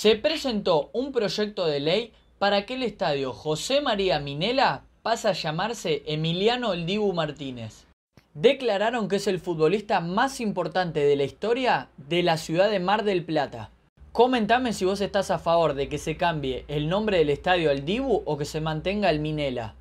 se presentó un proyecto de ley para que el estadio José María Minela pase a llamarse Emiliano El Dibu Martínez. Declararon que es el futbolista más importante de la historia de la ciudad de Mar del Plata. Comentame si vos estás a favor de que se cambie el nombre del estadio al Dibu o que se mantenga el Minela.